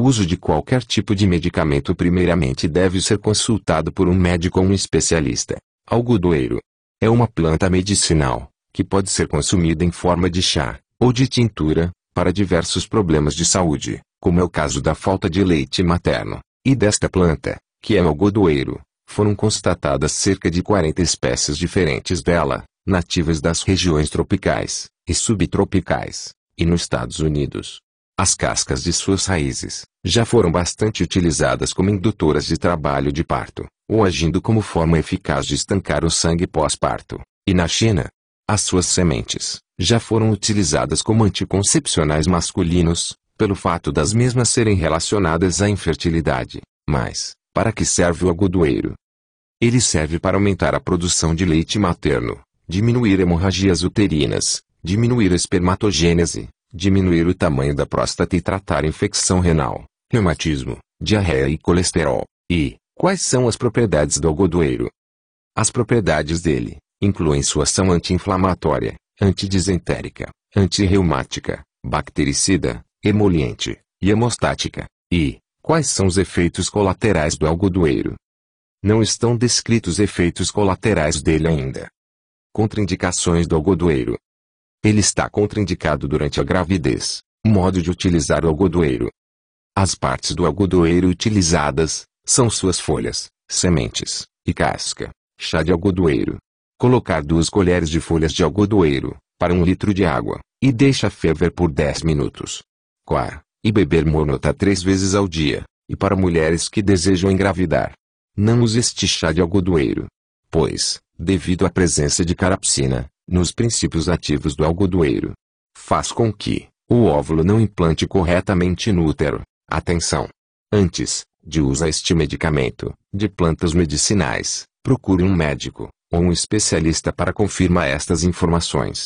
O uso de qualquer tipo de medicamento primeiramente deve ser consultado por um médico ou um especialista. Algodoeiro. É uma planta medicinal, que pode ser consumida em forma de chá, ou de tintura, para diversos problemas de saúde, como é o caso da falta de leite materno. E desta planta, que é algodoeiro, foram constatadas cerca de 40 espécies diferentes dela, nativas das regiões tropicais e subtropicais, e nos Estados Unidos, as cascas de suas raízes já foram bastante utilizadas como indutoras de trabalho de parto, ou agindo como forma eficaz de estancar o sangue pós-parto. E na China, as suas sementes já foram utilizadas como anticoncepcionais masculinos, pelo fato das mesmas serem relacionadas à infertilidade. Mas, para que serve o agudoeiro? Ele serve para aumentar a produção de leite materno, diminuir hemorragias uterinas, diminuir a espermatogênese, diminuir o tamanho da próstata e tratar infecção renal, reumatismo, diarreia e colesterol. E quais são as propriedades do algodoeiro? As propriedades dele incluem sua ação anti-inflamatória, antidisentérica, antirreumática, bactericida, emoliente e hemostática. E quais são os efeitos colaterais do algodoeiro? Não estão descritos efeitos colaterais dele ainda. Contraindicações do algodoeiro. Ele está contraindicado durante a gravidez. Modo de utilizar o algodoeiro. As partes do algodoeiro utilizadas são suas folhas, sementes e casca. Chá de algodoeiro. Colocar duas colheres de folhas de algodoeiro para um litro de água e deixa ferver por 10 minutos. Coar e beber monota três vezes ao dia e para mulheres que desejam engravidar. Não use este chá de algodoeiro, pois, devido à presença de carapsina, nos princípios ativos do algodoeiro. Faz com que o óvulo não implante corretamente no útero. Atenção! Antes de usar este medicamento de plantas medicinais, procure um médico ou um especialista para confirmar estas informações.